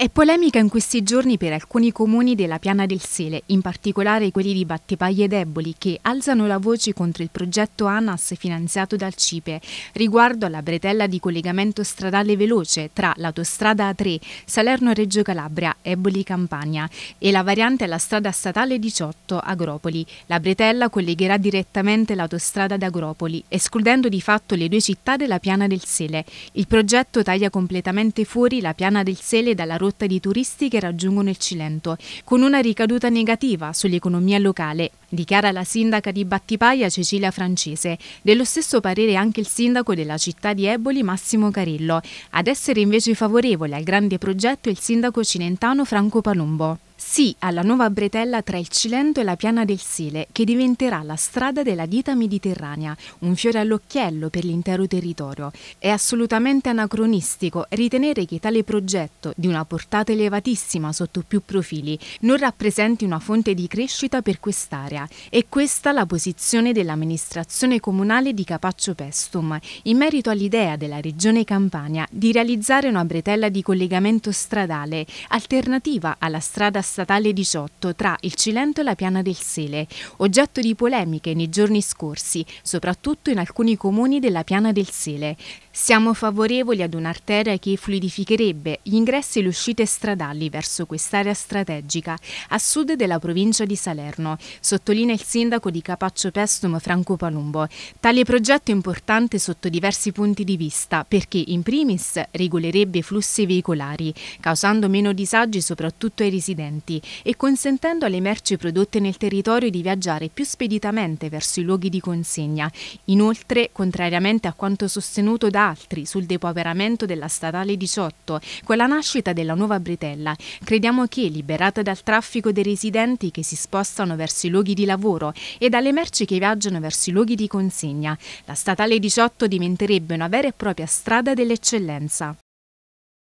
È polemica in questi giorni per alcuni comuni della Piana del Sele, in particolare quelli di Battipaglie Deboli, che alzano la voce contro il progetto ANAS finanziato dal CIPE riguardo alla bretella di collegamento stradale veloce tra l'autostrada A3 Salerno-Reggio Calabria, Eboli-Campania e la variante alla strada statale 18 Agropoli. La bretella collegherà direttamente l'autostrada ad Agropoli, escludendo di fatto le due città della Piana del Sele. Il progetto taglia completamente fuori la Piana del Sele dalla rotta rotta di turisti che raggiungono il Cilento, con una ricaduta negativa sull'economia locale, dichiara la sindaca di Battipaia Cecilia Francese, dello stesso parere anche il sindaco della città di Eboli Massimo Carillo, ad essere invece favorevole al grande progetto il sindaco cilentano Franco Palumbo. Sì alla nuova bretella tra il Cilento e la Piana del Sile, che diventerà la strada della dieta mediterranea, un fiore all'occhiello per l'intero territorio. È assolutamente anacronistico ritenere che tale progetto, di una portata elevatissima sotto più profili, non rappresenti una fonte di crescita per quest'area. E questa la posizione dell'amministrazione comunale di Capaccio Pestum, in merito all'idea della regione Campania di realizzare una bretella di collegamento stradale, alternativa alla strada statale 18 tra il Cilento e la Piana del Sele, oggetto di polemiche nei giorni scorsi, soprattutto in alcuni comuni della Piana del Sele. Siamo favorevoli ad un'arteria che fluidificherebbe gli ingressi e le uscite stradali verso quest'area strategica a sud della provincia di Salerno, sottolinea il sindaco di Capaccio Pestum Franco Palumbo. Tale progetto è importante sotto diversi punti di vista perché in primis regolerebbe i flussi veicolari, causando meno disagi soprattutto ai residenti concorrenti e consentendo alle merci prodotte nel territorio di viaggiare più speditamente verso i luoghi di consegna. Inoltre, contrariamente a quanto sostenuto da altri sul depauperamento della statale 18, con la nascita della nuova Bretella, crediamo che, liberata dal traffico dei residenti che si spostano verso i luoghi di lavoro e dalle merci che viaggiano verso i luoghi di consegna, la statale 18 diventerebbe una vera e propria strada dell'eccellenza.